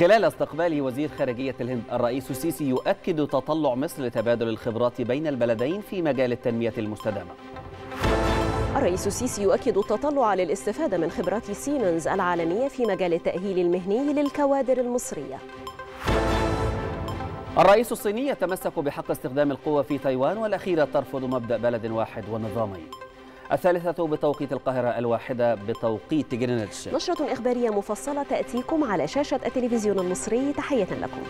خلال استقباله وزير خارجية الهند الرئيس السيسي يؤكد تطلع مصر لتبادل الخبرات بين البلدين في مجال التنمية المستدامة الرئيس السيسي يؤكد التطلع للاستفادة من خبرات سيمنز العالمية في مجال التأهيل المهني للكوادر المصرية الرئيس الصيني يتمسك بحق استخدام القوة في تايوان والأخيرة ترفض مبدأ بلد واحد ونظامين الثالثة بتوقيت القاهرة الواحدة بتوقيت جرينتش نشرة إخبارية مفصلة تأتيكم على شاشة التلفزيون المصري تحية لكم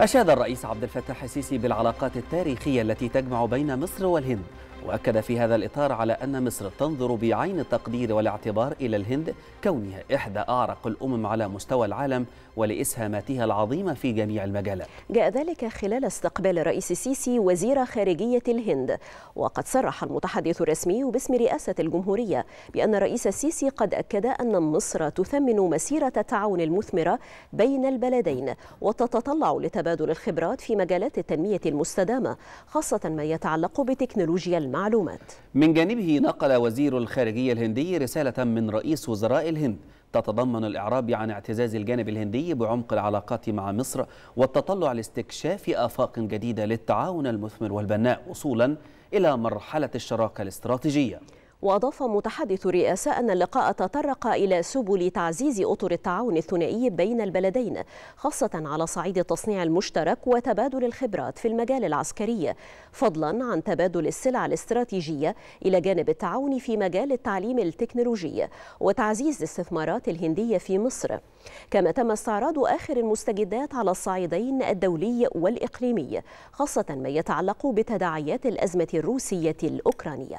أشاد الرئيس عبد الفتاح السيسي بالعلاقات التاريخية التي تجمع بين مصر والهند وأكد في هذا الإطار على أن مصر تنظر بعين التقدير والاعتبار إلى الهند كونها إحدى أعرق الأمم على مستوى العالم ولإسهاماتها العظيمة في جميع المجالات جاء ذلك خلال استقبال الرئيس السيسي وزير خارجية الهند وقد صرح المتحدث الرسمي باسم رئاسة الجمهورية بأن الرئيس السيسي قد أكد أن مصر تثمن مسيرة التعاون المثمرة بين البلدين وتتطلع لتبادل الخبرات في مجالات التنمية المستدامة خاصة ما يتعلق بتكنولوجيا المعلومات من جانبه نقل وزير الخارجية الهندي رسالة من رئيس وزراء الهند تتضمن الإعراب عن اعتزاز الجانب الهندي بعمق العلاقات مع مصر والتطلع لاستكشاف آفاق جديدة للتعاون المثمر والبناء وصولا إلى مرحلة الشراكة الاستراتيجية وأضاف متحدث الرئاسة أن اللقاء تطرق إلى سبل تعزيز أطر التعاون الثنائي بين البلدين خاصة على صعيد التصنيع المشترك وتبادل الخبرات في المجال العسكري فضلا عن تبادل السلع الاستراتيجية إلى جانب التعاون في مجال التعليم التكنولوجي وتعزيز الاستثمارات الهندية في مصر كما تم استعراض آخر المستجدات على الصعيدين الدولي والإقليمي خاصة ما يتعلق بتداعيات الأزمة الروسية الأوكرانية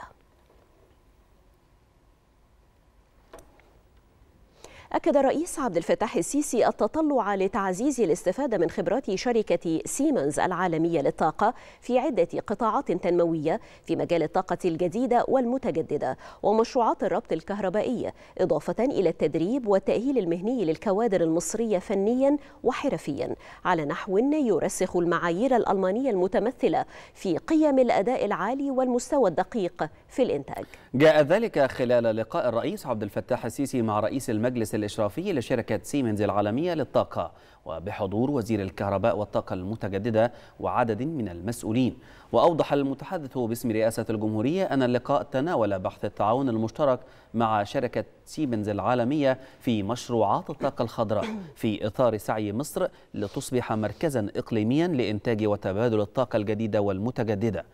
أكد الرئيس عبد الفتاح السيسي التطلع لتعزيز الاستفادة من خبرات شركة سيمنز العالمية للطاقة في عدة قطاعات تنموية في مجال الطاقة الجديدة والمتجددة ومشروعات الربط الكهربائي إضافة إلى التدريب والتأهيل المهني للكوادر المصرية فنيا وحرفيا على نحو يرسخ المعايير الألمانية المتمثلة في قيم الأداء العالي والمستوى الدقيق في الإنتاج جاء ذلك خلال لقاء الرئيس عبد الفتاح السيسي مع رئيس المجلس الإشرافي لشركة سيمنز العالمية للطاقة وبحضور وزير الكهرباء والطاقة المتجددة وعدد من المسؤولين وأوضح المتحدث باسم رئاسة الجمهورية أن اللقاء تناول بحث التعاون المشترك مع شركة سيمنز العالمية في مشروعات الطاقة الخضراء في إطار سعي مصر لتصبح مركزا إقليميا لإنتاج وتبادل الطاقة الجديدة والمتجددة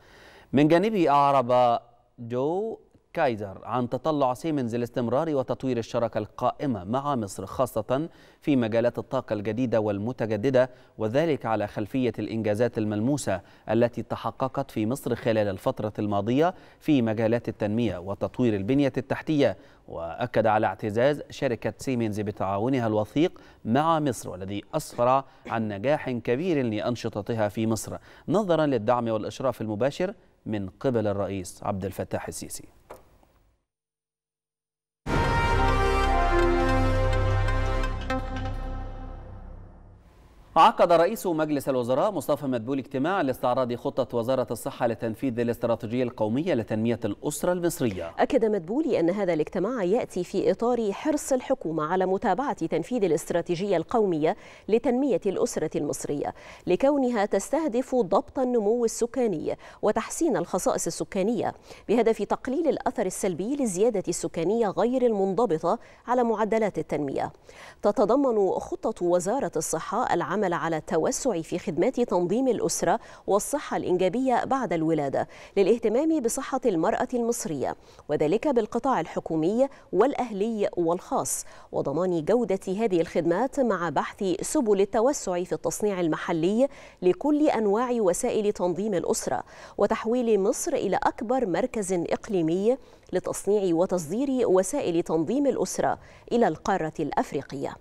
من جانبه أعرب جو كايزر عن تطلع سيمنز لاستمرار وتطوير الشراكة القائمة مع مصر خاصة في مجالات الطاقة الجديدة والمتجددة وذلك على خلفية الإنجازات الملموسة التي تحققت في مصر خلال الفترة الماضية في مجالات التنمية وتطوير البنية التحتية وأكد على اعتزاز شركة سيمنز بتعاونها الوثيق مع مصر والذي أسفر عن نجاح كبير لأنشطتها في مصر نظرا للدعم والإشراف المباشر من قبل الرئيس عبد الفتاح السيسي عقد رئيس مجلس الوزراء مصطفى مدبول اجتماع لاستعراض خطة وزارة الصحة لتنفيذ الاستراتيجية القومية لتنمية الأسرة المصرية أكد مدبولي أن هذا الاجتماع يأتي في إطار حرص الحكومة على متابعة تنفيذ الاستراتيجية القومية لتنمية الأسرة المصرية لكونها تستهدف ضبط النمو السكاني وتحسين الخصائص السكانية بهدف تقليل الأثر السلبي للزيادة السكانية غير المنضبطة على معدلات التنمية تتضمن خطة وزارة الصحة العمل عمل على التوسع في خدمات تنظيم الأسرة والصحة الإنجابية بعد الولادة للاهتمام بصحة المرأة المصرية وذلك بالقطاع الحكومي والأهلي والخاص وضمان جودة هذه الخدمات مع بحث سبل التوسع في التصنيع المحلي لكل أنواع وسائل تنظيم الأسرة وتحويل مصر إلى أكبر مركز إقليمي لتصنيع وتصدير وسائل تنظيم الأسرة إلى القارة الأفريقية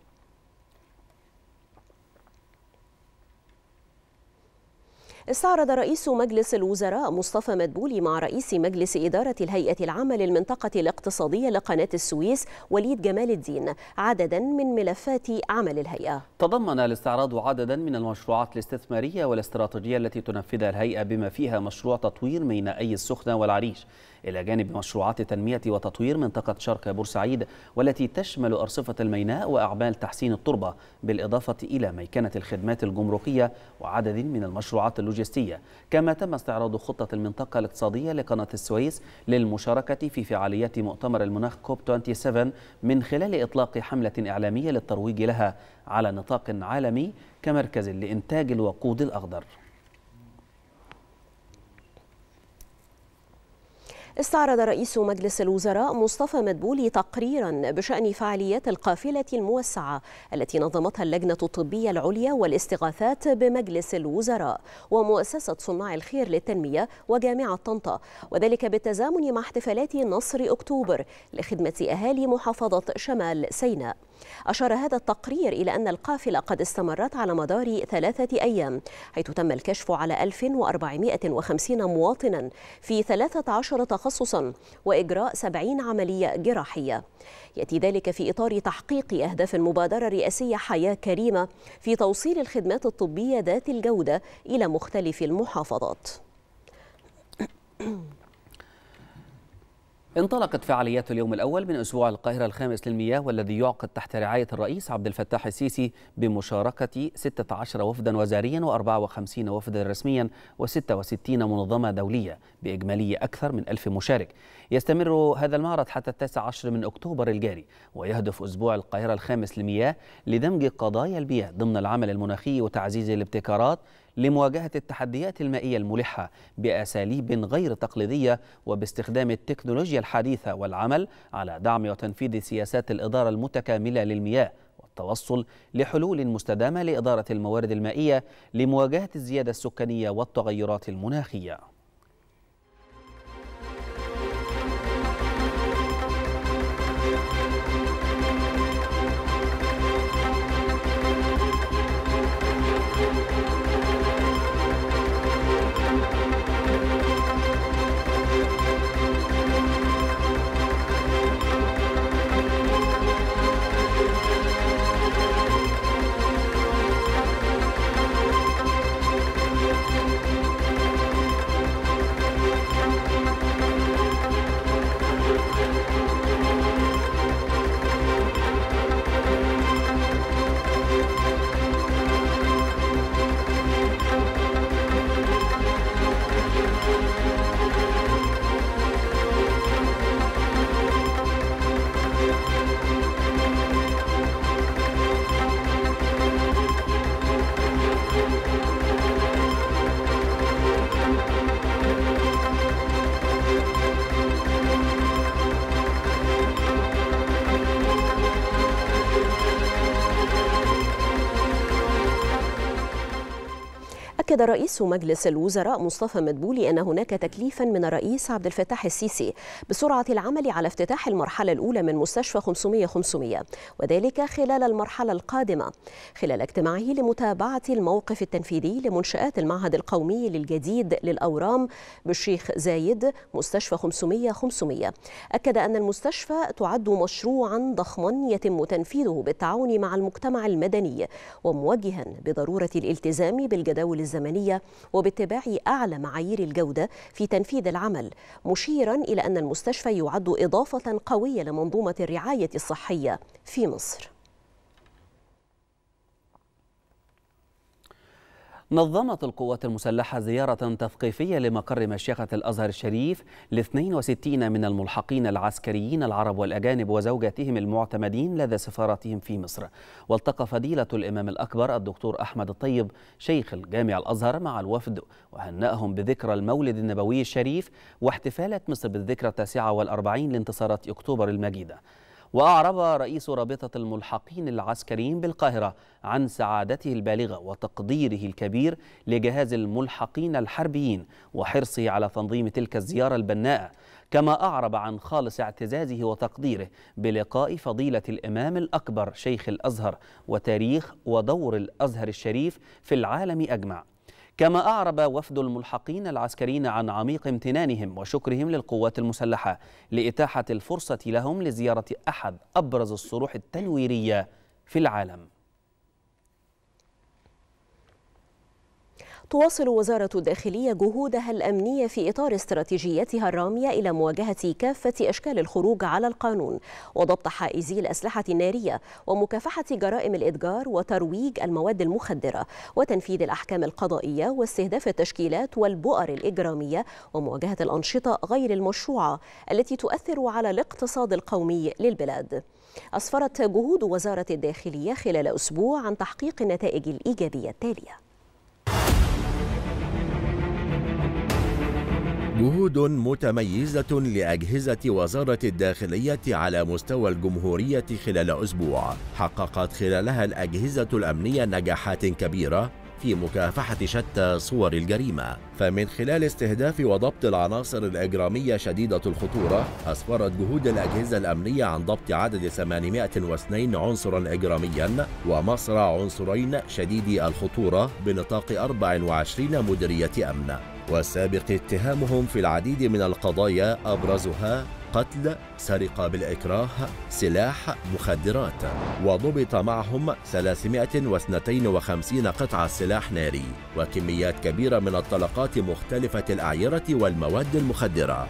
استعرض رئيس مجلس الوزراء مصطفى مدبولي مع رئيس مجلس إدارة الهيئة العامة للمنطقة الاقتصادية لقناة السويس وليد جمال الدين عددا من ملفات عمل الهيئة تضمن الاستعراض عددا من المشروعات الاستثمارية والاستراتيجية التي تنفذها الهيئة بما فيها مشروع تطوير أي السخنة والعريش إلى جانب مشروعات تنمية وتطوير منطقة شرق بورسعيد والتي تشمل أرصفة الميناء وأعمال تحسين التربة بالإضافة إلى ميكنة الخدمات الجمركية وعدد من المشروعات اللوجستية كما تم استعراض خطة المنطقة الاقتصادية لقناة السويس للمشاركة في فعاليات مؤتمر المناخ كوب 27 من خلال إطلاق حملة إعلامية للترويج لها على نطاق عالمي كمركز لإنتاج الوقود الأخضر استعرض رئيس مجلس الوزراء مصطفى مدبولي تقريرا بشأن فعاليات القافلة الموسعة التي نظمتها اللجنة الطبية العليا والاستغاثات بمجلس الوزراء ومؤسسة صناع الخير للتنمية وجامعة طنطا وذلك بالتزامن مع احتفالات نصر أكتوبر لخدمة أهالي محافظة شمال سيناء أشار هذا التقرير إلى أن القافلة قد استمرت على مدار ثلاثة أيام حيث تم الكشف على 1450 مواطنا في 13 تخصصا وإجراء 70 عملية جراحية يأتي ذلك في إطار تحقيق أهداف المبادرة الرئاسية حياة كريمة في توصيل الخدمات الطبية ذات الجودة إلى مختلف المحافظات. انطلقت فعاليات اليوم الأول من أسبوع القاهرة الخامس للمياه والذي يعقد تحت رعاية الرئيس عبد الفتاح السيسي بمشاركة 16 وفدا وزاريا و54 وفدا رسميا و66 منظمة دولية بإجمالية أكثر من ألف مشارك يستمر هذا المعرض حتى 19 من أكتوبر الجاري ويهدف أسبوع القاهرة الخامس للمياه لدمج قضايا البيئة ضمن العمل المناخي وتعزيز الابتكارات لمواجهة التحديات المائية الملحة بأساليب غير تقليدية وباستخدام التكنولوجيا الحديثة والعمل على دعم وتنفيذ سياسات الإدارة المتكاملة للمياه والتوصل لحلول مستدامة لإدارة الموارد المائية لمواجهة الزيادة السكانية والتغيرات المناخية أكد رئيس مجلس الوزراء مصطفى مدبولي أن هناك تكليفا من الرئيس عبد الفتاح السيسي بسرعة العمل على افتتاح المرحلة الأولى من مستشفى 500 500 وذلك خلال المرحلة القادمة خلال اجتماعه لمتابعة الموقف التنفيذي لمنشآت المعهد القومي للجديد للأورام بالشيخ زايد مستشفى 500 500 أكد أن المستشفى تعد مشروعا ضخما يتم تنفيذه بالتعاون مع المجتمع المدني وموجها بضرورة الالتزام بالجداول الزمنية الزمنيه وباتباع أعلى معايير الجودة في تنفيذ العمل مشيرا إلى أن المستشفى يعد إضافة قوية لمنظومة الرعاية الصحية في مصر نظمت القوات المسلحة زيارة تثقيفية لمقر مشيخة الأزهر الشريف ل 62 من الملحقين العسكريين العرب والأجانب وزوجاتهم المعتمدين لدى سفارتهم في مصر والتقى فضيلة الإمام الأكبر الدكتور أحمد الطيب شيخ الجامع الأزهر مع الوفد وهنأهم بذكرى المولد النبوي الشريف واحتفالات مصر بالذكرى التاسعة والأربعين لانتصارات أكتوبر المجيدة وأعرب رئيس رابطة الملحقين العسكريين بالقاهرة عن سعادته البالغة وتقديره الكبير لجهاز الملحقين الحربيين وحرصه على تنظيم تلك الزيارة البناءة كما أعرب عن خالص اعتزازه وتقديره بلقاء فضيلة الإمام الأكبر شيخ الأزهر وتاريخ ودور الأزهر الشريف في العالم أجمع كما أعرب وفد الملحقين العسكريين عن عميق امتنانهم وشكرهم للقوات المسلحة لإتاحة الفرصة لهم لزيارة أحد أبرز الصروح التنويرية في العالم تواصل وزارة الداخلية جهودها الأمنية في إطار استراتيجيتها الرامية إلى مواجهة كافة أشكال الخروج على القانون وضبط حائزي الأسلحة النارية ومكافحة جرائم الإتجار وترويج المواد المخدرة وتنفيذ الأحكام القضائية واستهداف التشكيلات والبؤر الإجرامية ومواجهة الأنشطة غير المشروعة التي تؤثر على الاقتصاد القومي للبلاد أسفرت جهود وزارة الداخلية خلال أسبوع عن تحقيق النتائج الإيجابية التالية جهود متميزة لأجهزة وزارة الداخلية على مستوى الجمهورية خلال أسبوع حققت خلالها الأجهزة الأمنية نجاحات كبيرة مكافحة شتى صور الجريمة فمن خلال استهداف وضبط العناصر الإجرامية شديدة الخطورة أسفرت جهود الأجهزة الأمنية عن ضبط عدد 802 عنصرا إجراميا ومصرع عنصرين شديدي الخطورة بنطاق 24 مديرية أمن والسابق اتهامهم في العديد من القضايا أبرزها قتل سرقة بالإكراه سلاح مخدرات وضبط معهم 352 قطعة سلاح ناري وكميات كبيرة من الطلقات مختلفة الأعيرة والمواد المخدرة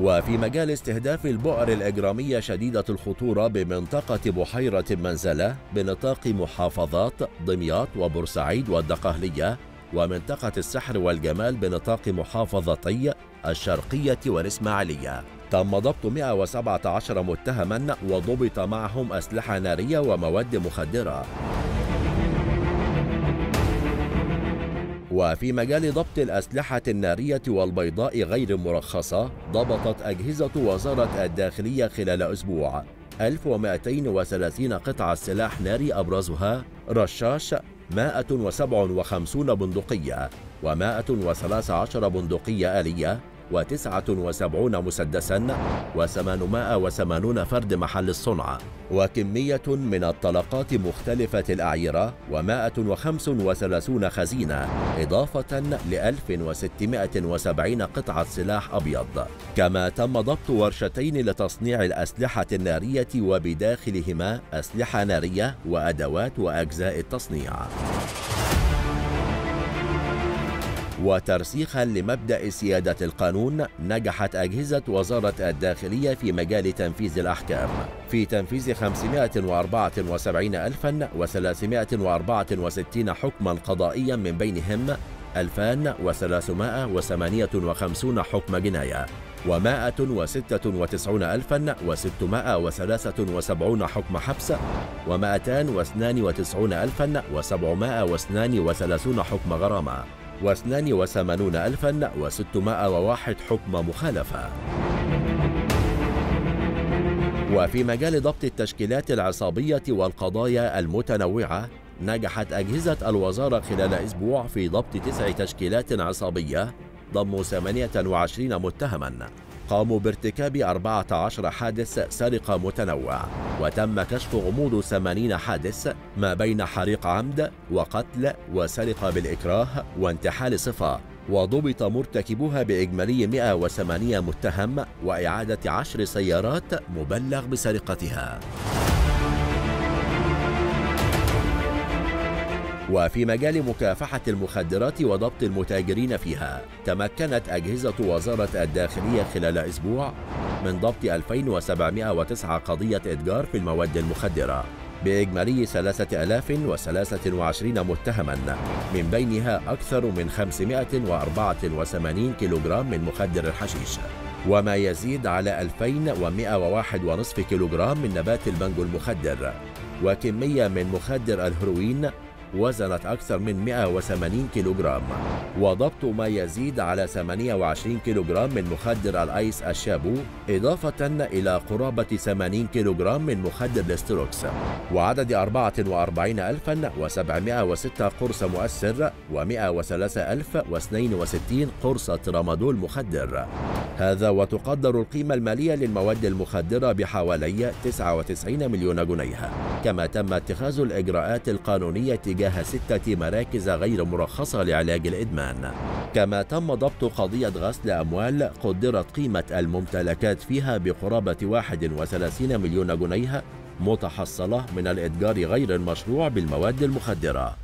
وفي مجال استهداف البؤر الإجرامية شديدة الخطورة بمنطقة بحيرة منزلة بنطاق محافظات دمياط وبورسعيد والدقهلية ومنطقة السحر والجمال بنطاق محافظتي الشرقية والإسماعيلية تم ضبط 117 متهما وضبط معهم أسلحة نارية ومواد مخدرة وفي مجال ضبط الأسلحة النارية والبيضاء غير المرخصة ضبطت أجهزة وزارة الداخلية خلال أسبوع 1230 قطعة سلاح ناري أبرزها رشاش 157 بندقية و113 بندقية آلية وسبعون مسدسا و880 فرد محل الصنع وكمية من الطلقات مختلفة الأعيرة و135 خزينة إضافة ل 1670 قطعة سلاح أبيض كما تم ضبط ورشتين لتصنيع الأسلحة النارية وبداخلهما أسلحة نارية وأدوات وأجزاء التصنيع وترسيخا لمبدأ سيادة القانون نجحت أجهزة وزارة الداخلية في مجال تنفيذ الأحكام في تنفيذ 574364 حكما قضائيا من بينهم 2358 حكم جناية و196673 حكم حبس و292732 حكم غرامة 82601 حكم مخالفة وفي مجال ضبط التشكيلات العصابية والقضايا المتنوعة نجحت أجهزة الوزارة خلال أسبوع في ضبط تسع تشكيلات عصابية ضموا 28 متهماً قاموا بارتكاب 14 حادث سرقة متنوع وتم كشف غموض 80 حادث ما بين حريق عمد وقتل وسرقة بالإكراه وانتحال صفة وضبط مرتكبوها بإجمالي 108 متهم وإعادة عشر سيارات مبلغ بسرقتها وفي مجال مكافحة المخدرات وضبط المتاجرين فيها تمكنت أجهزة وزارة الداخلية خلال أسبوع من ضبط 2709 قضية إتجار في المواد المخدرة بإجمالي 3023 متهما من بينها أكثر من 584 كيلوغرام من مخدر الحشيش وما يزيد على 2101.5 كيلوغرام من نبات البنجو المخدر وكمية من مخدر الهروين وزنت أكثر من 180 كيلوغرام وضبط ما يزيد على 28 كيلوغرام من مخدر الأيس الشابو إضافة إلى قرابة 80 كيلوغرام من مخدر الاستروكس وعدد 44706 قرص مؤثر و103062 قرص ترامادول مخدر هذا وتقدر القيمة المالية للمواد المخدرة بحوالي 99 مليون جنيه كما تم اتخاذ الإجراءات القانونية تجاه تجاه ستة مراكز غير مرخصة لعلاج الإدمان كما تم ضبط قضية غسل أموال قدرت قيمة الممتلكات فيها بقرابة 31 مليون جنيه متحصلة من الإتجار غير المشروع بالمواد المخدرة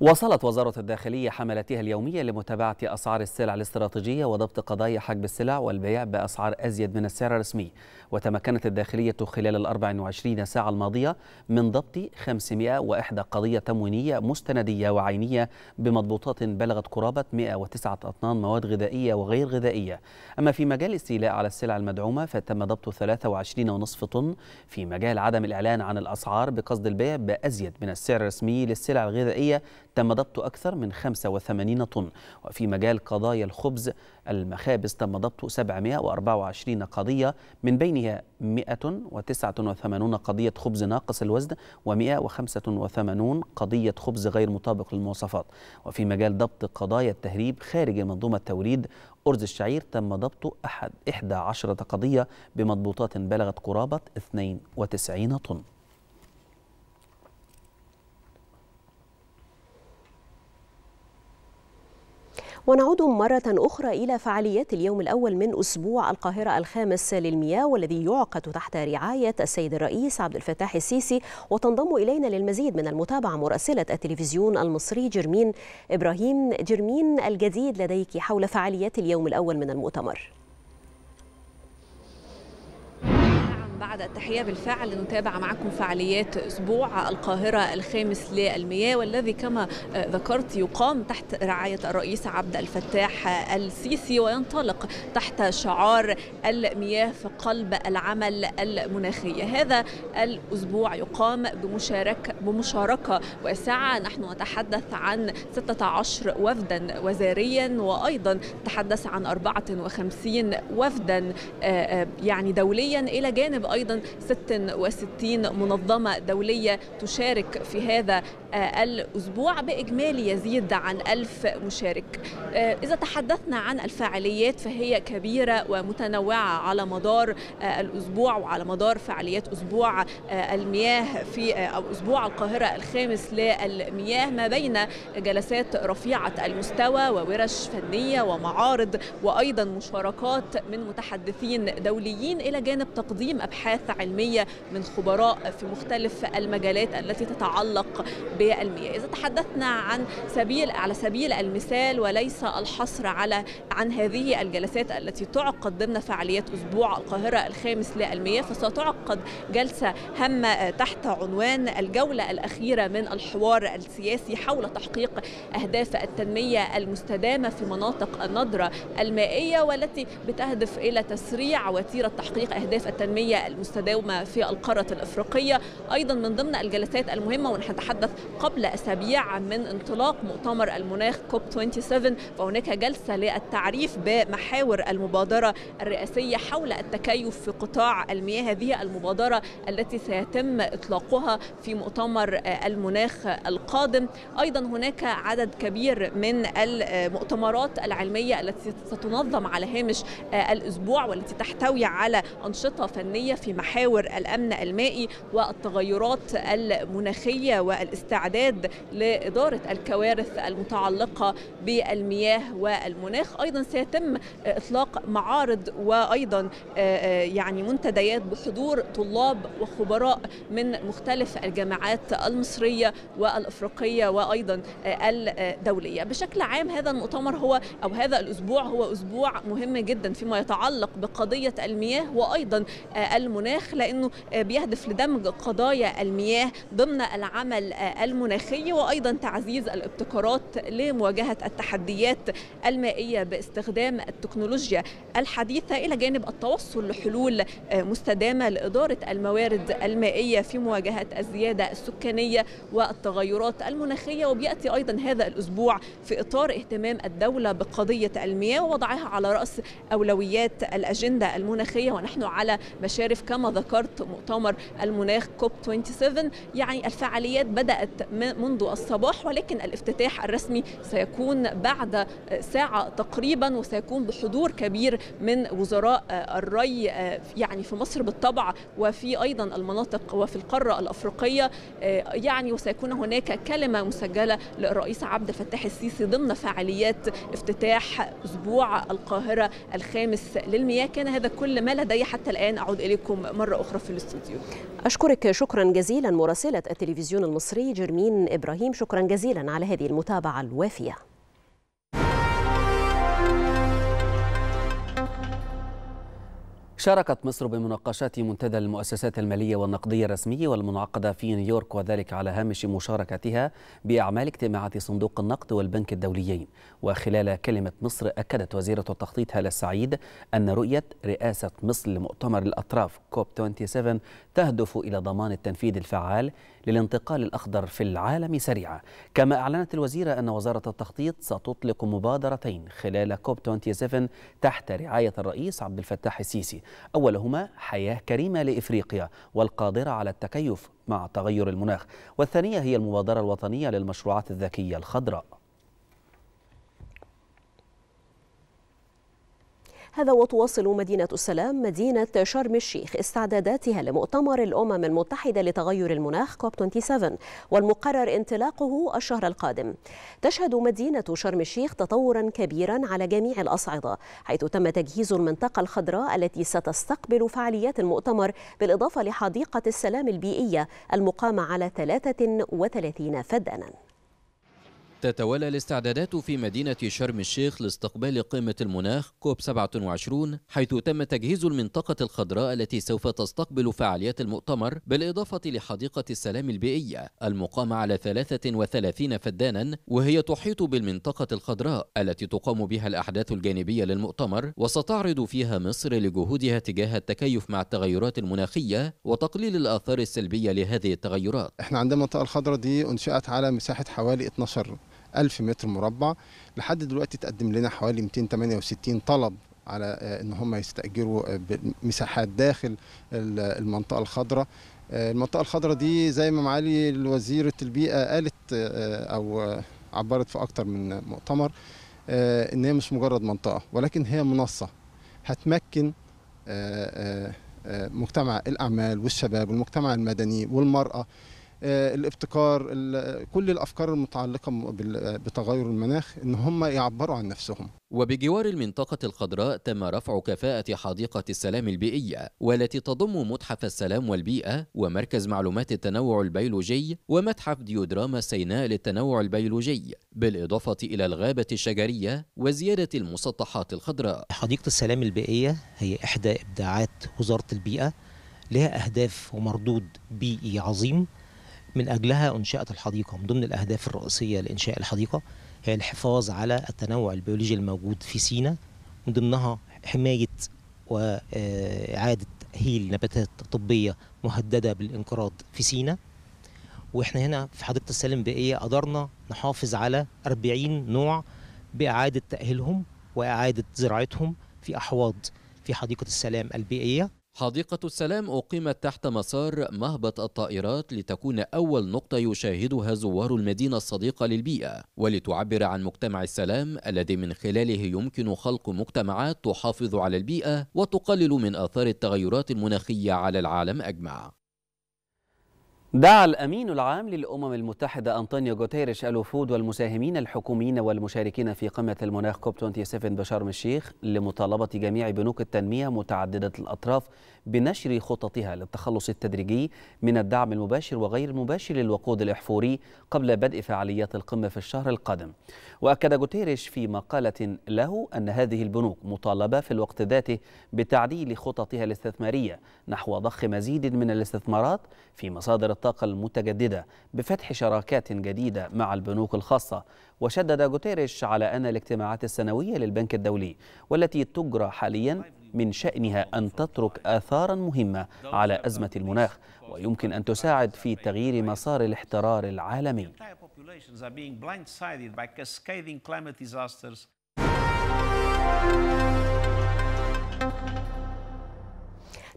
وصلت وزارة الداخلية حملاتها اليومية لمتابعة أسعار السلع الاستراتيجية وضبط قضايا حجب السلع والبيع بأسعار أزيد من السعر الرسمي وتمكنت الداخلية خلال ال 24 ساعة الماضية من ضبط 501 قضية تموينية مستندية وعينية بمضبوطات بلغت قرابة 109 أطنان مواد غذائية وغير غذائية أما في مجال الاستيلاء على السلع المدعومة فتم ضبط 23.5 طن في مجال عدم الإعلان عن الأسعار بقصد البيع بأزيد من السعر الرسمي للسلع الغذائية تم ضبط أكثر من 85 طن وفي مجال قضايا الخبز المخابز تم ضبط 724 قضية من بين رمي 189 قضية خبز ناقص الوزن و185 قضية خبز غير مطابق للمواصفات وفي مجال ضبط قضايا التهريب خارج منظومة توريد أرز الشعير تم ضبط أحد 11 قضية بمضبوطات بلغت قرابة 92 طن ونعود مرة أخرى إلى فعاليات اليوم الأول من أسبوع القاهرة الخامس للمياه والذي يعقد تحت رعاية السيد الرئيس عبد الفتاح السيسي وتنضم إلينا للمزيد من المتابعة مراسلة التلفزيون المصري جرمين إبراهيم جرمين الجديد لديك حول فعاليات اليوم الأول من المؤتمر بعد التحية بالفعل نتابع معكم فعاليات أسبوع القاهرة الخامس للمياه والذي كما ذكرت يقام تحت رعاية الرئيس عبد الفتاح السيسي وينطلق تحت شعار المياه في قلب العمل المناخي هذا الأسبوع يقام بمشاركة, بمشاركة واسعة نحن نتحدث عن 16 وفدا وزاريا وأيضا نتحدث عن 54 وفدا آه، آه، يعني دوليا إلى جانب وايضا 66 منظمه دوليه تشارك في هذا الأسبوع بإجمالي يزيد عن ألف مشارك آه، إذا تحدثنا عن الفعاليات فهي كبيرة ومتنوعة على مدار آه، الأسبوع وعلى مدار فعاليات أسبوع آه، المياه في أو أسبوع القاهرة الخامس للمياه ما بين جلسات رفيعة المستوى وورش فنية ومعارض وأيضا مشاركات من متحدثين دوليين إلى جانب تقديم أبحاث علمية من خبراء في مختلف المجالات التي تتعلق المياه إذا تحدثنا عن سبيل على سبيل المثال وليس الحصر على عن هذه الجلسات التي تعقد ضمن فعاليات أسبوع القاهرة الخامس للمياه فستعقد جلسة هامة تحت عنوان الجولة الأخيرة من الحوار السياسي حول تحقيق أهداف التنمية المستدامة في مناطق النضره المائية والتي بتهدف إلى تسريع وتيرة تحقيق أهداف التنمية المستدامة في القارة الأفريقية أيضا من ضمن الجلسات المهمة ونحن نتحدث قبل أسابيع من انطلاق مؤتمر المناخ كوب 27 فهناك جلسة للتعريف بمحاور المبادرة الرئاسية حول التكيف في قطاع المياه هذه المبادرة التي سيتم إطلاقها في مؤتمر المناخ القادم أيضا هناك عدد كبير من المؤتمرات العلمية التي ستنظم على هامش الأسبوع والتي تحتوي على أنشطة فنية في محاور الأمن المائي والتغيرات المناخية والاستعمال الاستعداد لإدارة الكوارث المتعلقة بالمياه والمناخ أيضا سيتم إطلاق معارض وأيضا آه، آه، يعني منتديات بحضور طلاب وخبراء من مختلف الجامعات المصرية والأفريقية وأيضا آه، الدولية بشكل عام هذا المؤتمر هو أو هذا الأسبوع هو أسبوع مهم جدا فيما يتعلق بقضية المياه وأيضا المناخ لأنه بيهدف لدمج قضايا المياه ضمن العمل المناخي وايضا تعزيز الابتكارات لمواجهه التحديات المائيه باستخدام التكنولوجيا الحديثه الى جانب التوصل لحلول مستدامه لاداره الموارد المائيه في مواجهه الزياده السكانيه والتغيرات المناخيه وبياتي ايضا هذا الاسبوع في اطار اهتمام الدوله بقضيه المياه ووضعها على راس اولويات الاجنده المناخيه ونحن على مشارف كما ذكرت مؤتمر المناخ كوب 27 يعني الفعاليات بدات منذ الصباح ولكن الافتتاح الرسمي سيكون بعد ساعة تقريبا وسيكون بحضور كبير من وزراء الري يعني في مصر بالطبع وفي أيضا المناطق وفي القارة الأفريقية يعني وسيكون هناك كلمة مسجلة للرئيس عبد الفتاح السيسي ضمن فعاليات افتتاح أسبوع القاهرة الخامس للمياه كان هذا كل ما لدي حتى الآن أعود إليكم مرة أخرى في الاستوديو أشكرك شكرا جزيلا مراسلة التلفزيون المصري نرمين إبراهيم شكرا جزيلا على هذه المتابعة الوافية شاركت مصر بمناقشات منتدى المؤسسات المالية والنقدية الرسمي والمنعقدة في نيويورك وذلك على هامش مشاركتها بأعمال اجتماعات صندوق النقد والبنك الدوليين وخلال كلمة مصر أكدت وزيرة التخطيط هالة السعيد أن رؤية رئاسة مصر لمؤتمر الأطراف كوب 27 تهدف إلى ضمان التنفيذ الفعال للانتقال الأخضر في العالم سريعا كما أعلنت الوزيرة أن وزارة التخطيط ستطلق مبادرتين خلال كوب 27 تحت رعاية الرئيس عبد الفتاح السيسي أولهما حياة كريمة لإفريقيا والقادرة على التكيف مع تغير المناخ والثانية هي المبادرة الوطنية للمشروعات الذكية الخضراء هذا وتواصل مدينة السلام مدينة شرم الشيخ استعداداتها لمؤتمر الأمم المتحدة لتغير المناخ كوب 27 والمقرر انطلاقه الشهر القادم تشهد مدينة شرم الشيخ تطورا كبيرا على جميع الأصعدة حيث تم تجهيز المنطقة الخضراء التي ستستقبل فعاليات المؤتمر بالإضافة لحديقة السلام البيئية المقامة على 33 فدانا تتوالى الاستعدادات في مدينة شرم الشيخ لاستقبال قمة المناخ كوب 27 حيث تم تجهيز المنطقة الخضراء التي سوف تستقبل فعاليات المؤتمر بالإضافة لحديقة السلام البيئية المقامة على 33 فدانا وهي تحيط بالمنطقة الخضراء التي تقام بها الأحداث الجانبية للمؤتمر وستعرض فيها مصر لجهودها تجاه التكيف مع التغيرات المناخية وتقليل الآثار السلبية لهذه التغيرات احنا عندنا المنطقة الخضراء دي انشأت على مساحة حوالي 12 1000 متر مربع لحد دلوقتي تقدم لنا حوالي 268 طلب على ان هم يستاجروا مساحات داخل المنطقه الخضراء المنطقه الخضراء دي زي ما معالي وزيره البيئه قالت آه، او عبرت في اكتر من مؤتمر آه، ان هي مش مجرد منطقه ولكن هي منصه هتمكن آه، مجتمع الاعمال والشباب والمجتمع المدني والمراه آه، الابتكار كل الافكار المتعلقه بتغير المناخ ان هم يعبروا عن نفسهم وبجوار المنطقة الخضراء تم رفع كفاءة حديقة السلام البيئية والتي تضم متحف السلام والبيئة ومركز معلومات التنوع البيولوجي ومتحف ديودراما سيناء للتنوع البيولوجي بالإضافة إلى الغابة الشجرية وزيادة المسطحات الخضراء حديقة السلام البيئية هي إحدى إبداعات وزارة البيئة لها أهداف ومردود بيئي عظيم من أجلها أنشأت الحديقة من ضمن الأهداف الرئيسية لإنشاء الحديقة هي الحفاظ على التنوع البيولوجي الموجود في سينا من ضمنها حماية وإعادة آه، هيل نباتات طبية مهددة بالانقراض في سينا وإحنا هنا في حديقة السالم بيئية قدرنا نحافظ على 40 نوع بإعادة تأهيلهم وإعادة زراعتهم في أحواض في حديقة السلام البيئية حديقة السلام أقيمت تحت مسار مهبط الطائرات لتكون أول نقطة يشاهدها زوار المدينة الصديقة للبيئة ولتعبر عن مجتمع السلام الذي من خلاله يمكن خلق مجتمعات تحافظ على البيئة وتقلل من آثار التغيرات المناخية على العالم أجمع دعا الأمين العام للأمم المتحدة أنطونيو غوتيريش الوفود والمساهمين الحكوميين والمشاركين في قمة المناخ كوب 27 بشرم الشيخ لمطالبة جميع بنوك التنمية متعددة الأطراف بنشر خططها للتخلص التدريجي من الدعم المباشر وغير المباشر للوقود الإحفوري قبل بدء فعاليات القمة في الشهر القادم وأكد جوتيريش في مقالة له أن هذه البنوك مطالبة في الوقت ذاته بتعديل خططها الاستثمارية نحو ضخ مزيد من الاستثمارات في مصادر الطاقة المتجددة بفتح شراكات جديدة مع البنوك الخاصة وشدد جوتيريش على أن الاجتماعات السنوية للبنك الدولي والتي تجرى حاليا من شأنها أن تترك آثارا مهمة على أزمة المناخ ويمكن أن تساعد في تغيير مسار الاحترار العالمي by cascading climate disasters.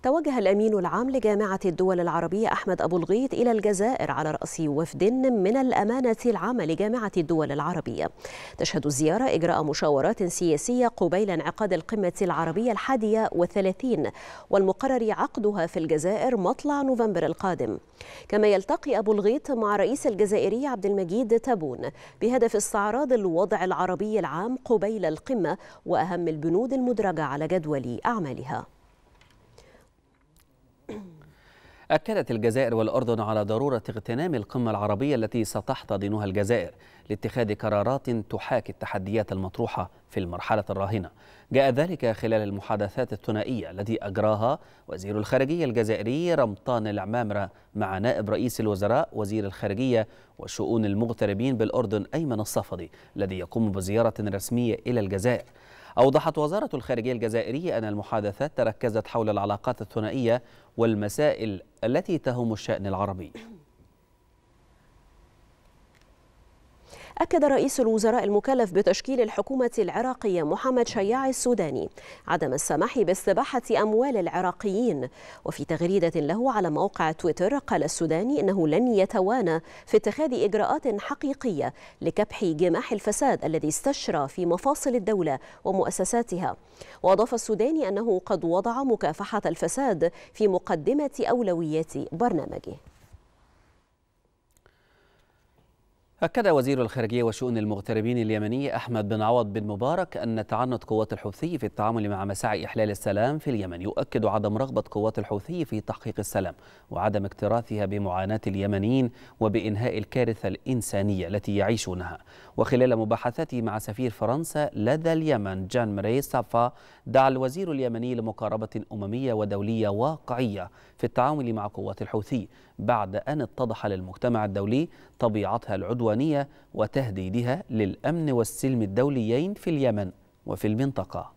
توجه الأمين العام لجامعة الدول العربية أحمد أبو الغيط إلى الجزائر على رأس وفد من الأمانة العامة لجامعة الدول العربية تشهد الزيارة إجراء مشاورات سياسية قبيل انعقاد القمة العربية الحادية والثلاثين والمقرر عقدها في الجزائر مطلع نوفمبر القادم كما يلتقي أبو الغيط مع رئيس الجزائري عبد المجيد تابون بهدف استعراض الوضع العربي العام قبيل القمة وأهم البنود المدرجة على جدول أعمالها أكدت الجزائر والأردن على ضرورة اغتنام القمة العربية التي ستحتضنها الجزائر لاتخاذ قرارات تحاكي التحديات المطروحة في المرحلة الراهنة جاء ذلك خلال المحادثات الثنائية التي أجراها وزير الخارجية الجزائري رمطان العمامرة مع نائب رئيس الوزراء وزير الخارجية وشؤون المغتربين بالأردن أيمن الصفدي الذي يقوم بزيارة رسمية إلى الجزائر أوضحت وزارة الخارجية الجزائرية أن المحادثات تركزت حول العلاقات الثنائية والمسائل التي تهم الشأن العربي أكد رئيس الوزراء المكلف بتشكيل الحكومة العراقية محمد شياع السوداني عدم السماح باستباحة أموال العراقيين وفي تغريدة له على موقع تويتر قال السوداني إنه لن يتوانى في اتخاذ إجراءات حقيقية لكبح جماح الفساد الذي استشرى في مفاصل الدولة ومؤسساتها وأضاف السوداني أنه قد وضع مكافحة الفساد في مقدمة أولويات برنامجه أكد وزير الخارجية وشؤون المغتربين اليمني أحمد بن عوض بن مبارك أن تعنت قوات الحوثي في التعامل مع مساعي إحلال السلام في اليمن يؤكد عدم رغبة قوات الحوثي في تحقيق السلام وعدم اكتراثها بمعاناة اليمنيين وبإنهاء الكارثة الإنسانية التي يعيشونها وخلال مباحثاته مع سفير فرنسا لدى اليمن جان مري صافا دعا الوزير اليمني لمقاربة أممية ودولية واقعية في التعامل مع قوات الحوثي بعد أن اتضح للمجتمع الدولي طبيعتها العدوانية وتهديدها للأمن والسلم الدوليين في اليمن وفي المنطقة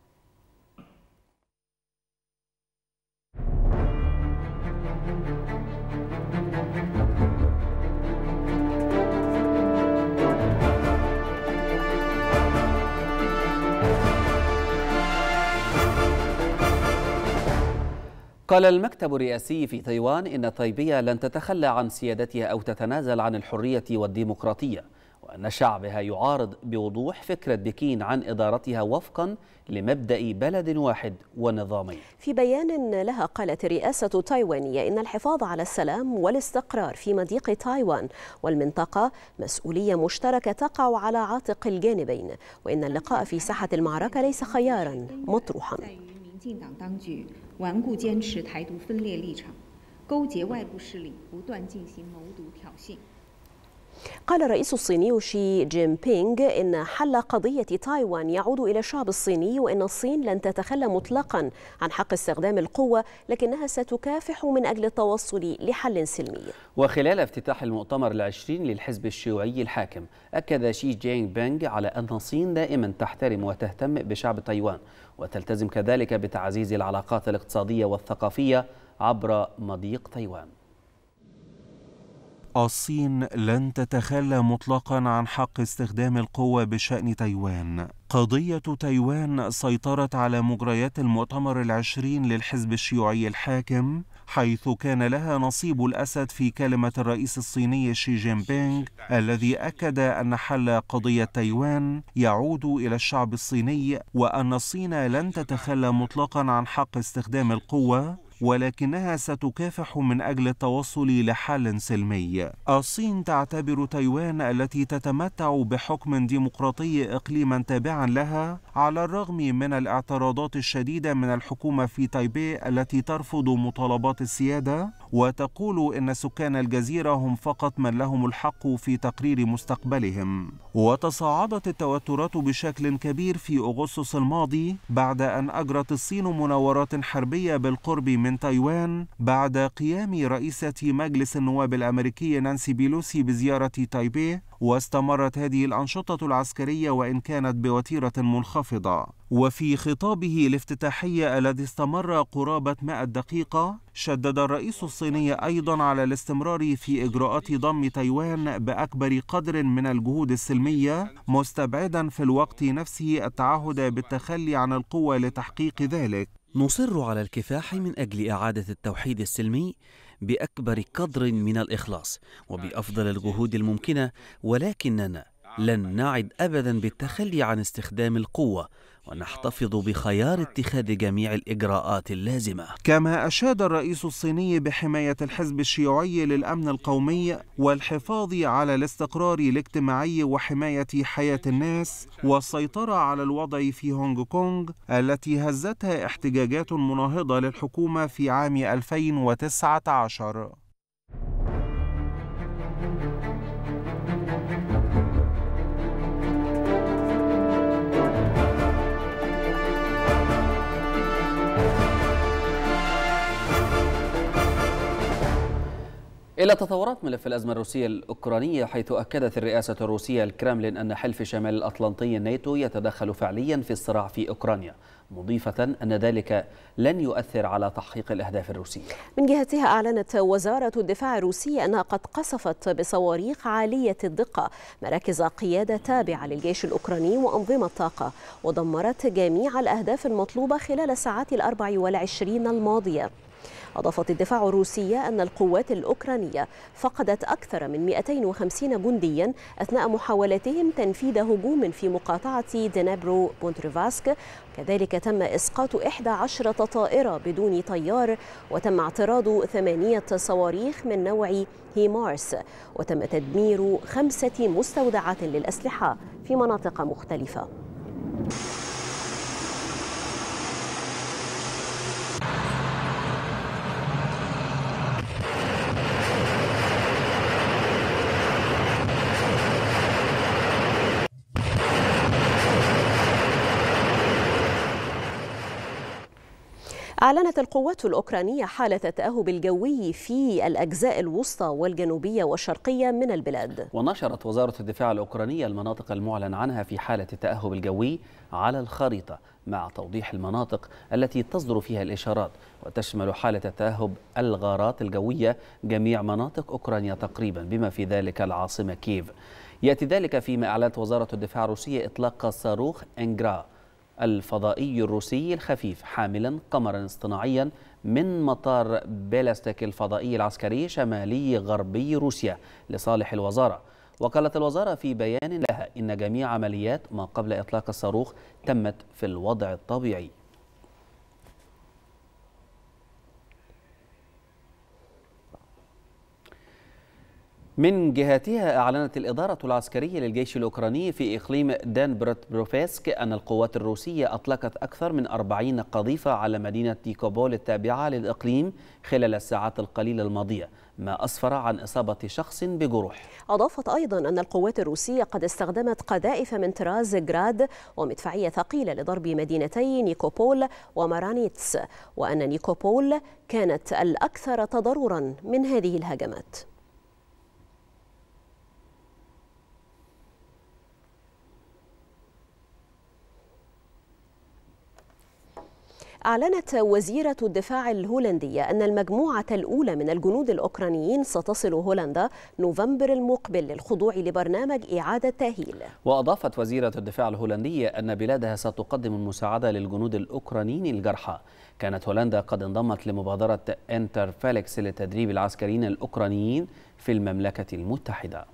قال المكتب الرئاسي في تايوان إن الطيبية لن تتخلى عن سيادتها أو تتنازل عن الحرية والديمقراطية وأن شعبها يعارض بوضوح فكرة بكين عن إدارتها وفقا لمبدأ بلد واحد ونظامين في بيان لها قالت الرئاسة التايوانية إن الحفاظ على السلام والاستقرار في مضيق تايوان والمنطقة مسؤولية مشتركة تقع على عاتق الجانبين وإن اللقاء في ساحة المعركة ليس خيارا مطروحا 顽固坚持台独分裂立场，勾结外部势力，不断进行谋独挑衅。قال الرئيس الصيني شي جين بينغ إن حل قضية تايوان يعود إلى الشعب الصيني وإن الصين لن تتخلى مطلقا عن حق استخدام القوة لكنها ستكافح من أجل التوصل لحل سلمي وخلال افتتاح المؤتمر العشرين للحزب الشيوعي الحاكم أكد شي جين بينغ على أن الصين دائما تحترم وتهتم بشعب تايوان وتلتزم كذلك بتعزيز العلاقات الاقتصادية والثقافية عبر مضيق تايوان الصين لن تتخلى مطلقا عن حق استخدام القوة بشأن تايوان قضية تايوان سيطرت على مجريات المؤتمر العشرين للحزب الشيوعي الحاكم حيث كان لها نصيب الأسد في كلمة الرئيس الصيني شي جين بينغ الذي أكد أن حل قضية تايوان يعود إلى الشعب الصيني وأن الصين لن تتخلى مطلقا عن حق استخدام القوة ولكنها ستكافح من أجل التوصل لحل سلمي الصين تعتبر تايوان التي تتمتع بحكم ديمقراطي إقليما تابعا لها على الرغم من الاعتراضات الشديدة من الحكومة في تايبي التي ترفض مطالبات السيادة وتقول إن سكان الجزيرة هم فقط من لهم الحق في تقرير مستقبلهم وتصاعدت التوترات بشكل كبير في أغسطس الماضي بعد أن أجرت الصين مناورات حربية بالقرب من من تايوان بعد قيام رئيسة مجلس النواب الأمريكي نانسي بيلوسي بزيارة تايبيه واستمرت هذه الأنشطة العسكرية وإن كانت بوتيرة منخفضة وفي خطابه الافتتاحي الذي استمر قرابة 100 دقيقة شدد الرئيس الصيني أيضا على الاستمرار في إجراءات ضم تايوان بأكبر قدر من الجهود السلمية مستبعدا في الوقت نفسه التعهد بالتخلي عن القوة لتحقيق ذلك نصر على الكفاح من أجل إعادة التوحيد السلمي بأكبر قدر من الإخلاص وبأفضل الجهود الممكنة ولكننا لن نعد أبدا بالتخلي عن استخدام القوة ونحتفظ بخيار اتخاذ جميع الإجراءات اللازمة كما أشاد الرئيس الصيني بحماية الحزب الشيوعي للأمن القومي والحفاظ على الاستقرار الاجتماعي وحماية حياة الناس والسيطرة على الوضع في هونغ كونغ التي هزتها احتجاجات مناهضة للحكومة في عام 2019 إلى تطورات ملف الأزمة الروسية الأوكرانية حيث أكدت الرئاسة الروسية الكرملين أن حلف شمال الأطلنطي الناتو يتدخل فعليا في الصراع في أوكرانيا مضيفة أن ذلك لن يؤثر على تحقيق الأهداف الروسية من جهتها أعلنت وزارة الدفاع الروسية أنها قد قصفت بصواريخ عالية الدقة مراكز قيادة تابعة للجيش الأوكراني وأنظمة طاقة ودمرت جميع الأهداف المطلوبة خلال الساعات الأربع والعشرين الماضية أضافت الدفاع الروسية أن القوات الأوكرانية فقدت أكثر من 250 جنديا أثناء محاولتهم تنفيذ هجوم في مقاطعة دينابرو بونتريفاسك كذلك تم إسقاط 11 طائرة بدون طيار وتم اعتراض ثمانية صواريخ من نوع هيمارس وتم تدمير خمسة مستودعات للأسلحة في مناطق مختلفة أعلنت القوات الأوكرانية حالة التأهب الجوي في الأجزاء الوسطى والجنوبية والشرقية من البلاد ونشرت وزارة الدفاع الأوكرانية المناطق المعلن عنها في حالة التأهب الجوي على الخريطة مع توضيح المناطق التي تصدر فيها الإشارات وتشمل حالة التأهب الغارات الجوية جميع مناطق أوكرانيا تقريبا بما في ذلك العاصمة كييف يأتي ذلك فيما أعلنت وزارة الدفاع الروسية إطلاق صاروخ إنجرا الفضائي الروسي الخفيف حاملا قمرا اصطناعيا من مطار بيلاستيك الفضائي العسكري شمالي غربي روسيا لصالح الوزارة وقالت الوزارة في بيان لها إن جميع عمليات ما قبل إطلاق الصاروخ تمت في الوضع الطبيعي من جهتها أعلنت الإدارة العسكرية للجيش الأوكراني في إقليم دانبرت بروفيسك أن القوات الروسية أطلقت أكثر من 40 قذيفة على مدينة ديكوبول التابعة للإقليم خلال الساعات القليلة الماضية ما أسفر عن إصابة شخص بجروح أضافت أيضا أن القوات الروسية قد استخدمت قذائف من طراز جراد ومدفعية ثقيلة لضرب مدينتي نيكوبول ومارانيتس وأن نيكوبول كانت الأكثر تضررا من هذه الهجمات أعلنت وزيرة الدفاع الهولندية أن المجموعة الأولى من الجنود الأوكرانيين ستصل هولندا نوفمبر المقبل للخضوع لبرنامج إعادة تأهيل وأضافت وزيرة الدفاع الهولندية أن بلادها ستقدم المساعدة للجنود الأوكرانيين الجرحى كانت هولندا قد انضمت لمبادرة انتر فالكس لتدريب العسكريين الأوكرانيين في المملكة المتحدة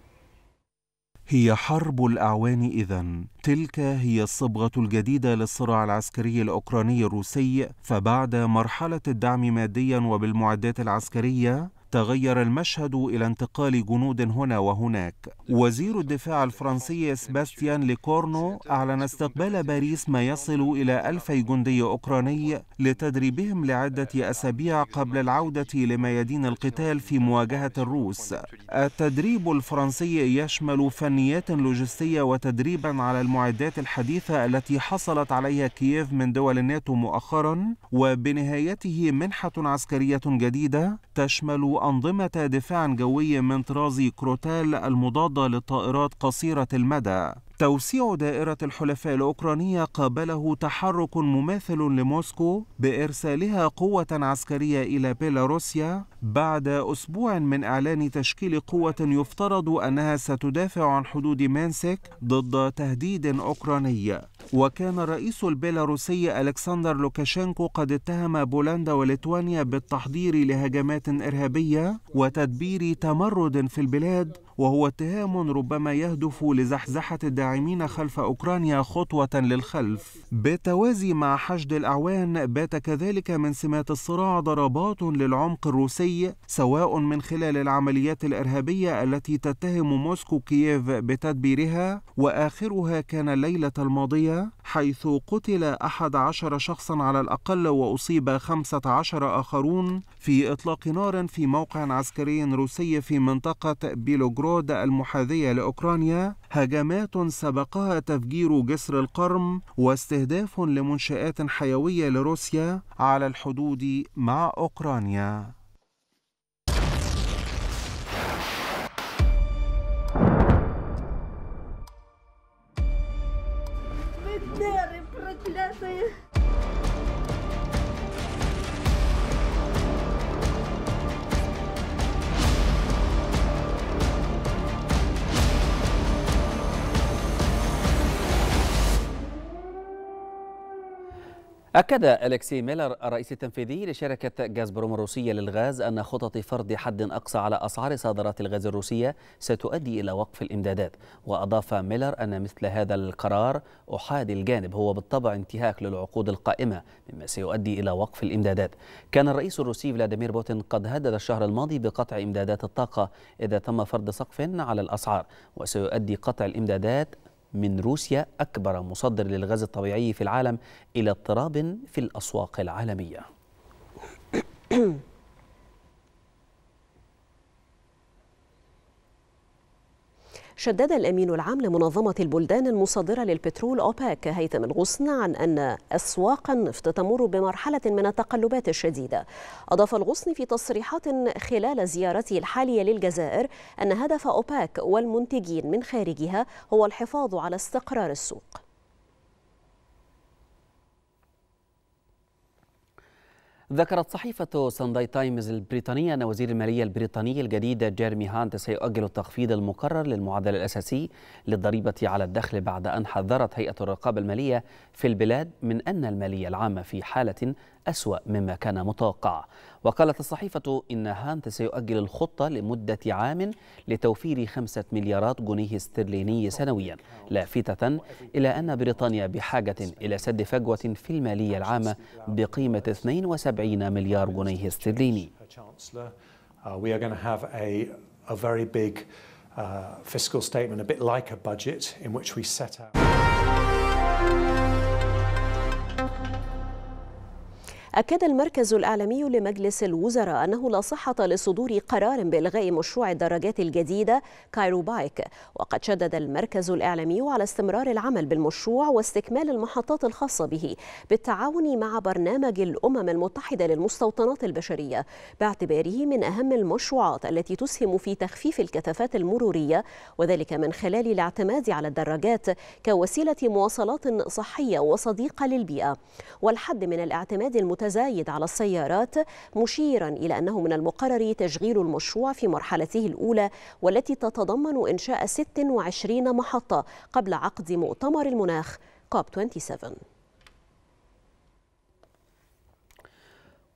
هي حرب الأعوان إذا تلك هي الصبغة الجديدة للصراع العسكري الأوكراني الروسي فبعد مرحلة الدعم ماديا وبالمعدات العسكرية تغير المشهد إلى انتقال جنود هنا وهناك وزير الدفاع الفرنسي سباستيان ليكورنو أعلن استقبال باريس ما يصل إلى ألفي جندي أوكراني لتدريبهم لعدة أسابيع قبل العودة لميادين القتال في مواجهة الروس التدريب الفرنسي يشمل فنيات لوجستية وتدريبا على المعدات الحديثة التي حصلت عليها كييف من دول الناتو مؤخرا وبنهايته منحة عسكرية جديدة تشمل أنظمة دفاع جوي من طراز كروتال المضادة للطائرات قصيرة المدى توسيع دائرة الحلفاء الأوكرانية قابله تحرك مماثل لموسكو بإرسالها قوة عسكرية إلى بيلاروسيا بعد أسبوع من إعلان تشكيل قوة يفترض أنها ستدافع عن حدود مانسك ضد تهديد أوكراني وكان الرئيس البيلاروسي ألكسندر لوكاشينكو قد اتهم بولندا وليتوانيا بالتحضير لهجمات إرهابية وتدبير تمرد في البلاد وهو اتهام ربما يهدف لزحزحة الداعمين خلف أوكرانيا خطوة للخلف بالتوازي مع حشد الأعوان بات كذلك من سمات الصراع ضربات للعمق الروسي سواء من خلال العمليات الإرهابية التي تتهم موسكو كييف بتدبيرها وآخرها كان الليلة الماضية حيث قتل أحد عشر شخصا على الأقل وأصيب خمسة عشر آخرون في إطلاق نار في موقع عسكري روسي في منطقة بيلوغرو الروسود المحاذية لأوكرانيا هجمات سبقها تفجير جسر القرم واستهداف لمنشآت حيوية لروسيا على الحدود مع أوكرانيا проклятая. أكد ألكسي ميلر الرئيس التنفيذي لشركة بروم الروسية للغاز أن خطط فرض حد أقصى على أسعار صادرات الغاز الروسية ستؤدي إلى وقف الإمدادات وأضاف ميلر أن مثل هذا القرار أحادي الجانب هو بالطبع انتهاك للعقود القائمة مما سيؤدي إلى وقف الإمدادات كان الرئيس الروسي فلاديمير بوتين قد هدد الشهر الماضي بقطع إمدادات الطاقة إذا تم فرض سقف على الأسعار وسيؤدي قطع الإمدادات من روسيا أكبر مصدر للغاز الطبيعي في العالم إلى اضطراب في الأسواق العالمية شدد الأمين العام لمنظمة البلدان المصدرة للبترول أوباك هيثم الغصن عن أن أسواق النفط تمر بمرحلة من التقلبات الشديدة أضاف الغصن في تصريحات خلال زيارته الحالية للجزائر أن هدف أوباك والمنتجين من خارجها هو الحفاظ على استقرار السوق ذكرت صحيفة سانداي تايمز البريطانية أن وزير المالية البريطاني الجديد جيرمي هانت سيؤجل التخفيض المقرر للمعدل الأساسي للضريبة على الدخل بعد أن حذرت هيئة الرقابة المالية في البلاد من أن المالية العامة في حالة أسوأ مما كان متوقع وقالت الصحيفة إن هانت سيؤجل الخطة لمدة عام لتوفير خمسة مليارات جنيه استرليني سنويا لافتة إلى أن بريطانيا بحاجة إلى سد فجوة في المالية العامة بقيمة 72 مليار جنيه استرليني uh, uh, fiscal statement, a bit like a budget in which we set out. أكد المركز الإعلامي لمجلس الوزراء أنه لا صحة لصدور قرار بإلغاء مشروع الدراجات الجديدة كايرو بايك وقد شدد المركز الإعلامي على استمرار العمل بالمشروع واستكمال المحطات الخاصة به بالتعاون مع برنامج الأمم المتحدة للمستوطنات البشرية باعتباره من أهم المشروعات التي تسهم في تخفيف الكثافات المرورية وذلك من خلال الاعتماد على الدراجات كوسيلة مواصلات صحية وصديقة للبيئة والحد من الاعتماد المتحدة متزايد على السيارات مشيرا إلى أنه من المقرر تشغيل المشروع في مرحلته الأولى والتي تتضمن إنشاء 26 محطة قبل عقد مؤتمر المناخ كوب 27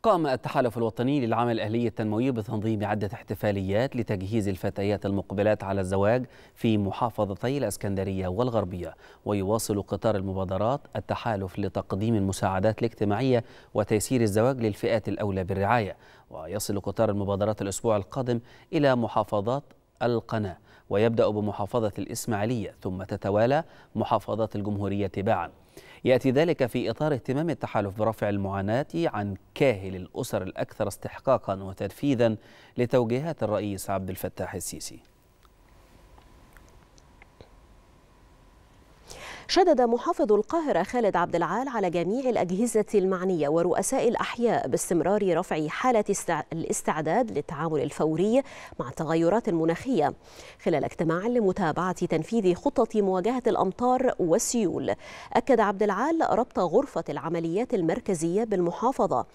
قام التحالف الوطني للعمل الأهلي التنموي بتنظيم عدة احتفاليات لتجهيز الفتيات المقبلات على الزواج في محافظتي الأسكندرية والغربية ويواصل قطار المبادرات التحالف لتقديم المساعدات الاجتماعية وتيسير الزواج للفئات الأولى بالرعاية ويصل قطار المبادرات الأسبوع القادم إلى محافظات القناة ويبدأ بمحافظة الإسماعيلية ثم تتوالى محافظات الجمهورية تباعاً يأتي ذلك في إطار اهتمام التحالف برفع المعاناة عن كاهل الأسر الأكثر استحقاقا وتنفيذا لتوجيهات الرئيس عبد الفتاح السيسي شدد محافظ القاهرة خالد عبد العال على جميع الأجهزة المعنية ورؤساء الأحياء باستمرار رفع حالة الاستعداد للتعامل الفوري مع التغيرات المناخية خلال اجتماع لمتابعة تنفيذ خطط مواجهة الأمطار والسيول أكد عبد العال ربط غرفة العمليات المركزية بالمحافظة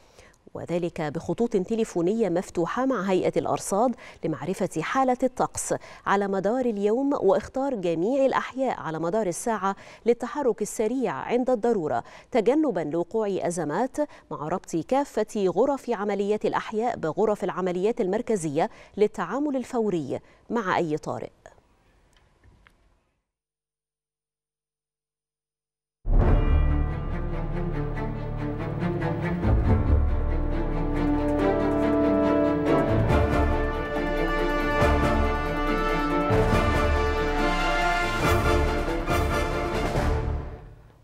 وذلك بخطوط تليفونية مفتوحة مع هيئة الأرصاد لمعرفة حالة الطقس على مدار اليوم واختار جميع الأحياء على مدار الساعة للتحرك السريع عند الضرورة تجنبا لوقوع أزمات مع ربط كافة غرف عمليات الأحياء بغرف العمليات المركزية للتعامل الفوري مع أي طارئ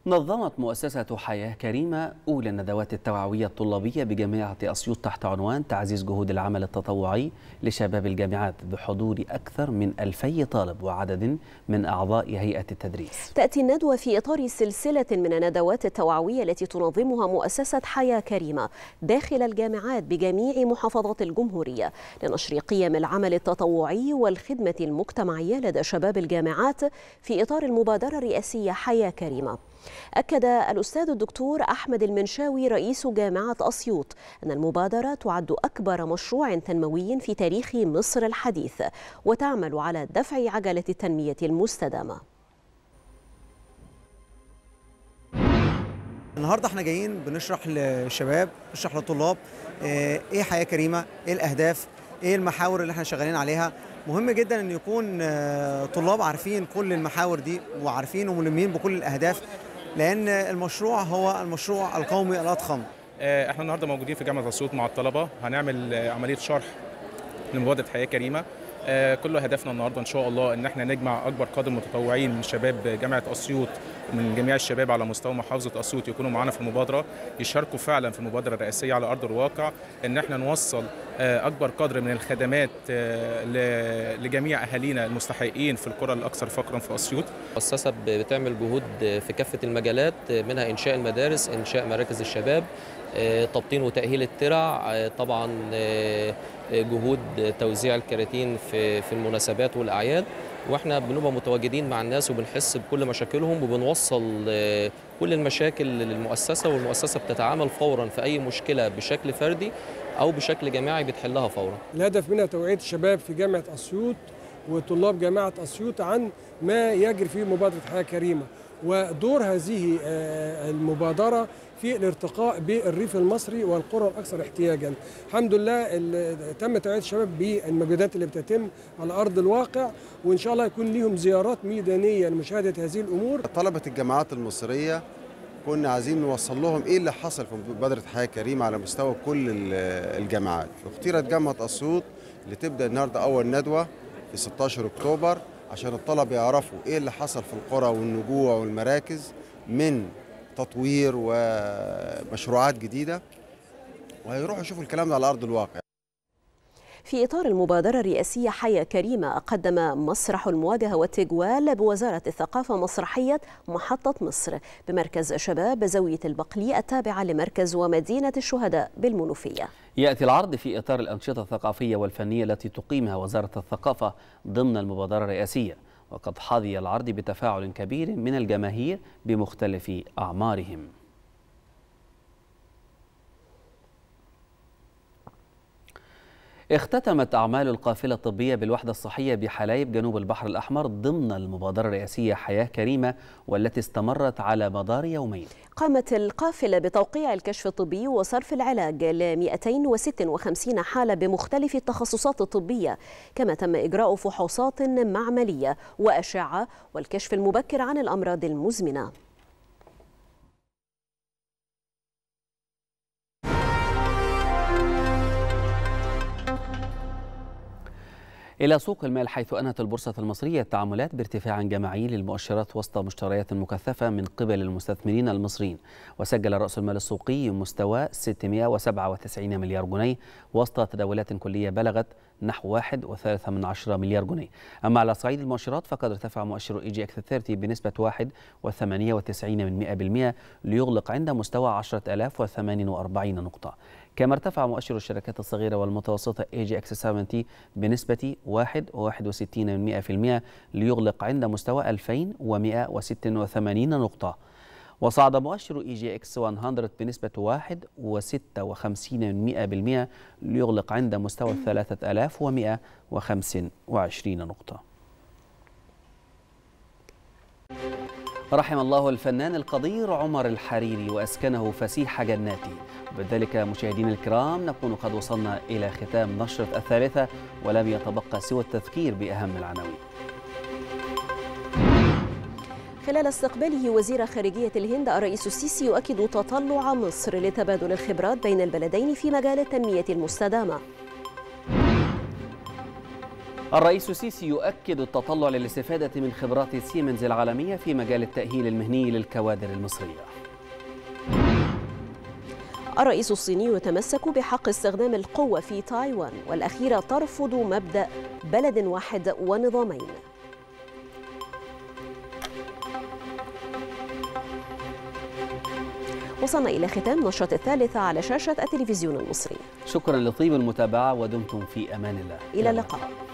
نظمت مؤسسة حياة كريمة أولى الندوات التوعوية الطلابية بجامعة أسيوط تحت عنوان تعزيز جهود العمل التطوعي لشباب الجامعات بحضور أكثر من ألفي طالب وعدد من أعضاء هيئة التدريس تأتي الندوة في إطار سلسلة من الندوات التوعوية التي تنظمها مؤسسة حياة كريمة داخل الجامعات بجميع محافظات الجمهورية لنشر قيم العمل التطوعي والخدمة المجتمعية لدى شباب الجامعات في إطار المبادرة الرئاسية حياة كريمة أكد الأستاذ الدكتور أحمد المنشاوي رئيس جامعة أسيوط أن المبادرة تعد أكبر مشروع تنموي في تاريخ مصر الحديث وتعمل على دفع عجلة التنمية المستدامة النهارده احنا جايين بنشرح للشباب بنشرح للطلاب آه، ايه حياه كريمه ايه الاهداف ايه المحاور اللي احنا شغالين عليها مهم جدا ان يكون آه، طلاب عارفين كل المحاور دي وعارفين وملمين بكل الاهداف لان المشروع هو المشروع القومي الاضخم آه، احنا النهارده موجودين في جامعه اسيوط مع الطلبه هنعمل آه، عمليه شرح لمبادره حياه كريمه آه، كل هدفنا النهارده ان شاء الله ان احنا نجمع اكبر قدر متطوعين من شباب جامعه اسيوط من جميع الشباب على مستوى محافظه اسيوط يكونوا معانا في المبادره يشاركوا فعلا في المبادره الرئاسيه على ارض الواقع ان احنا نوصل آه، اكبر قدر من الخدمات آه، لجميع اهالينا المستحقين في القرى الاكثر فقرا في اسيوط. المؤسسه بتعمل جهود في كافه المجالات منها انشاء المدارس، انشاء مراكز الشباب، تبطين وتاهيل الترع، طبعا جهود توزيع الكراتين في في المناسبات والاعياد واحنا بنبقى متواجدين مع الناس وبنحس بكل مشاكلهم وبنوصل آه، كل المشاكل للمؤسسه والمؤسسه بتتعامل فورا في اي مشكله بشكل فردي او بشكل جماعي بتحلها فورا. الهدف منها توعيه الشباب في جامعه اسيوط وطلاب جامعه اسيوط عن ما يجري في مبادره حياه كريمه ودور هذه آه، المبادرة في الارتقاء بالريف المصري والقرى الأكثر احتياجا الحمد لله تم تعيد الشباب بالمجهودات اللي بتتم على أرض الواقع وإن شاء الله يكون لهم زيارات ميدانية لمشاهدة هذه الأمور طلبة الجامعات المصرية كنا عايزين نوصل لهم ايه اللي حصل في مبادره حياه كريمه على مستوى كل الجامعات اختيرت جامعه اسيوط لتبدا النهارده اول ندوه في 16 اكتوبر عشان الطلبه يعرفوا ايه اللي حصل في القرى والنجوع والمراكز من تطوير ومشروعات جديده وهيروحوا يشوفوا الكلام ده على ارض الواقع في إطار المبادرة الرئاسية حياة كريمة قدم مسرح المواجهة والتجوال بوزارة الثقافة مسرحية محطة مصر بمركز شباب زاوية البقلي التابعة لمركز ومدينة الشهداء بالمنوفية يأتي العرض في إطار الأنشطة الثقافية والفنية التي تقيمها وزارة الثقافة ضمن المبادرة الرئاسية وقد حظي العرض بتفاعل كبير من الجماهير بمختلف أعمارهم اختتمت أعمال القافلة الطبية بالوحدة الصحية بحلايب جنوب البحر الأحمر ضمن المبادرة الرئاسية حياة كريمة والتي استمرت على مدار يومين قامت القافلة بتوقيع الكشف الطبي وصرف العلاج ل 256 حالة بمختلف التخصصات الطبية كما تم إجراء فحوصات معملية وأشعة والكشف المبكر عن الأمراض المزمنة إلى سوق المال حيث أنهت البورصة المصرية التعاملات بارتفاع جماعي للمؤشرات وسط مشتريات مكثفة من قبل المستثمرين المصريين وسجل رأس المال السوقي مستوى 697 مليار جنيه وسط تداولات كلية بلغت نحو 1.3 من عشرة مليار جنيه أما على صعيد المؤشرات فقد ارتفع مؤشر إي جي إكس 30 بنسبة 1.98% ليغلق عند مستوى 10048 نقطة كما ارتفع مؤشر الشركات الصغيرة والمتوسطة اي جي اكس 70 بنسبة 1.61% ليغلق عند مستوى 2186 نقطة وصعد مؤشر اي جي اكس 100 بنسبة 1.56% ليغلق عند مستوى 3125 نقطة. رحم الله الفنان القدير عمر الحريري وأسكنه فسيح جناته وبذلك مشاهدين الكرام نكون قد وصلنا إلى ختام نشرة الثالثة ولم يتبقى سوى التذكير بأهم العناوين خلال استقباله وزير خارجية الهند الرئيس السيسي يؤكد تطلع مصر لتبادل الخبرات بين البلدين في مجال التنمية المستدامة الرئيس السيسي يؤكد التطلع للاستفادة من خبرات سيمنز العالمية في مجال التأهيل المهني للكوادر المصرية الرئيس الصيني يتمسك بحق استخدام القوة في تايوان والأخيرة ترفض مبدأ بلد واحد ونظامين وصلنا إلى ختام نشرة الثالثة على شاشة التلفزيون المصري شكرا لطيب المتابعة ودمتم في أمان الله إلى اللقاء